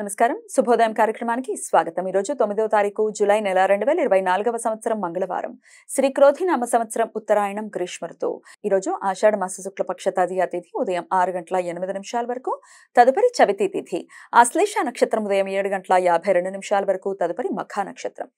నమస్కారం శుభోదయం కార్యక్రమానికి స్వాగతం ఈరోజు తొమ్మిదవ తారీఖు జూలై నెల రెండు వేల ఇరవై నాలుగవ సంవత్సరం మంగళవారం శ్రీ క్రోధి నామ సంవత్సరం ఉత్తరాయణం గ్రీష్మరుతో ఈరోజు ఆషాఢ మాస శుక్లపక్ష తదియ తిథి ఉదయం ఆరు గంటల ఎనిమిది నిమిషాల వరకు తదుపరి చవితి తిథి ఆశ్లేష నక్షత్రం ఉదయం ఏడు గంటల యాభై రెండు నిమిషాల వరకు తదుపరి మఖా నక్షత్రం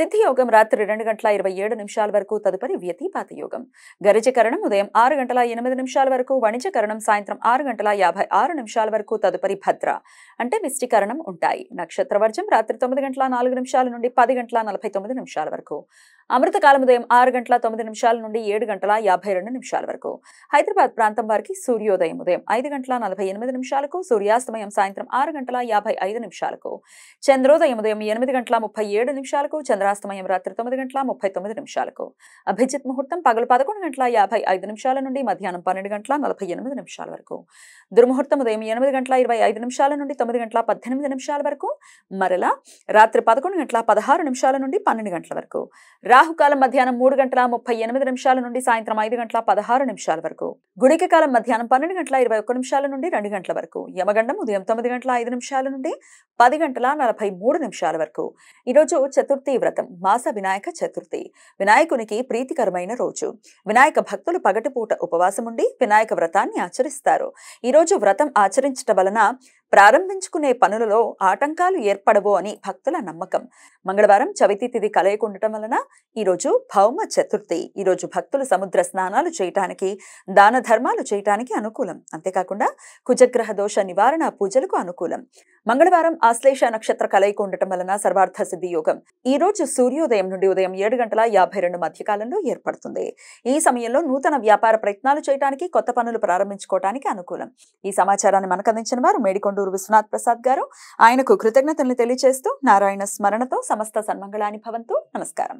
సిద్ధి యోగం రాత్రి రెండు గంటల ఇరవై ఏడు నిమిషాల వరకు తదుపరి వ్యతిపాత యోగం గరిజకరణం ఉదయం ఆరు గంటల ఎనిమిది నిమిషాల వరకు వణిజకరణం సాయంత్రం ఆరు గంటల యాభై ఆరు నిమిషాల వరకు తదుపరి భద్ర అంటే విష్టికరణం వాతావరణం ఉంటాయి నక్షత్రవర్జం రాత్రి తొమ్మిది గంటల నాలుగు నిమిషాల నుండి పది గంటల నలభై తొమ్మిది నిమిషాల వరకు అమృత కాలం ఉదయం ఆరు గంటల తొమ్మిది నిమిషాల నుండి ఏడు గంటల యాభై రెండు నిమిషాల వరకు హైదరాబాద్ ప్రాంతం వారికి సూర్యోదయం ఉదయం ఐదు గంటల నలభై ఎనిమిది నిమిషాలకు సూర్యాస్తమయం సాయంత్రం ఆరు గంటల యాభై ఐదు నిమిషాలకు చంద్రోదయం ఉదయం ఎనిమిది గంటల ముప్పై ఏడు నిమిషాలకు చంద్రాస్తమయం రాత్రి తొమ్మిది గంటల ముప్పై తొమ్మిది నిమిషాలకు అభిజిత్ ముహూర్తం పగలు పదకొండు గంటల యాభై ఐదు నిమిషాల నుండి మధ్యాహ్నం పన్నెండు గంటల నలభై ఎనిమిది నిమిషాల వరకు దుర్ముహూర్తం ఉదయం ఎనిమిది గంటల ఇరవై ఐదు నిమిషాల నుండి తొమ్మిది గంటల పద్దెనిమిది నిమిషాల వరకు మరలా రాత్రి పదకొండు గంటల పదహారు నిమిషాల నుండి పన్నెండు గంటల వరకు రాహుకాలం మధ్యాహ్నం మూడు గంటల ముప్పై ఎనిమిది నిమిషాల నుండి సాయంత్రం ఐదు గంటల పదహారు నిమిషాల వరకు గుడిక కాలం మధ్యాహ్నం పన్నెండు గంటల ఇరవై ఒక్క నిమిషాల నుండి రెండు గంటల వరకు యమగండం ఉదయం తొమ్మిది గంటల ఐదు నిమిషాల నుండి పది గంటల నలభై మూడు నిమిషాల వరకు ఈరోజు చతుర్థి వ్రతం మాస వినాయక చతుర్థి వినాయకునికి ప్రీతికరమైన రోజు వినాయక భక్తులు పగటిపూట ఉపవాసం ఉండి వినాయక వ్రతాన్ని ఆచరిస్తారు ఈరోజు వ్రతం ఆచరించడం వలన ప్రారంభించుకునే పనులలో ఆటంకాలు ఏర్పడవు అని భక్తుల నమ్మకం మంగళవారం చవితి తిథి కలయకుండటం వలన ఈరోజు భౌమ చతుర్థి ఈరోజు భక్తులు సముద్ర స్నానాలు చేయటానికి దాన ధర్మాలు చేయటానికి అనుకూలం అంతేకాకుండా కుజగ్రహ దోష నివారణ పూజలకు అనుకూలం మంగళవారం ఆశ్లేష నక్షత్ర కలయిక ఉండటం వలన సర్వార్థ సిద్ధి యోగం ఈ రోజు సూర్యోదయం నుండి ఉదయం ఏడు గంటల యాభై రెండు మధ్యకాలంలో ఏర్పడుతుంది ఈ సమయంలో నూతన వ్యాపార ప్రయత్నాలు చేయడానికి కొత్త పనులు ప్రారంభించుకోవడానికి అనుకూలం ఈ సమాచారాన్ని మనకు అందించిన వారు మేడికొండ కొండూరు విశ్వనాథ్ ప్రసాద్ గారు ఆయనకు కృతజ్ఞతలు తెలియజేస్తూ నారాయణ స్మరణతో సమస్త సన్మంగళాన్ని భవంతు నమస్కారం